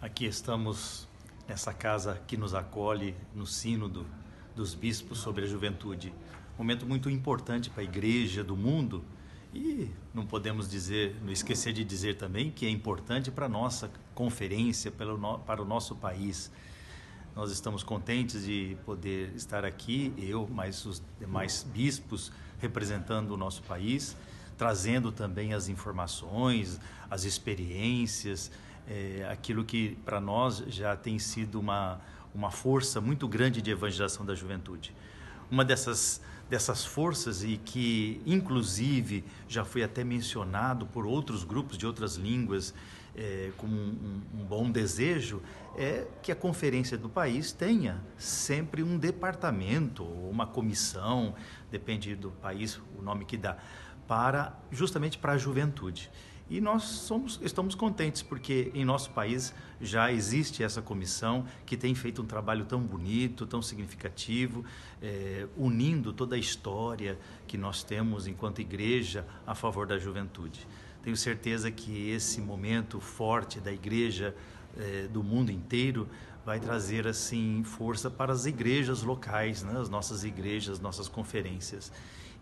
Aqui estamos nessa casa que nos acolhe no sínodo dos bispos sobre a juventude. Momento muito importante para a igreja do mundo e não podemos dizer, não esquecer de dizer também que é importante para a nossa conferência, para o nosso país. Nós estamos contentes de poder estar aqui, eu, mais os demais bispos representando o nosso país, trazendo também as informações, as experiências é, aquilo que para nós já tem sido uma, uma força muito grande de evangelização da juventude. Uma dessas, dessas forças, e que inclusive já foi até mencionado por outros grupos de outras línguas é, como um, um bom desejo, é que a conferência do país tenha sempre um departamento, uma comissão, depende do país, o nome que dá, para justamente para a juventude. E nós somos, estamos contentes porque em nosso país já existe essa comissão que tem feito um trabalho tão bonito, tão significativo, é, unindo toda a história que nós temos enquanto igreja a favor da juventude. Tenho certeza que esse momento forte da igreja é, do mundo inteiro vai trazer assim força para as igrejas locais, né? as nossas igrejas, nossas conferências.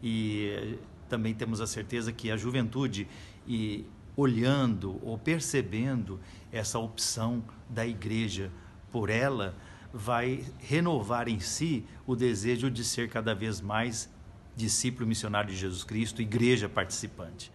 E eh, também temos a certeza que a juventude e olhando ou percebendo essa opção da igreja por ela, vai renovar em si o desejo de ser cada vez mais discípulo missionário de Jesus Cristo, igreja participante.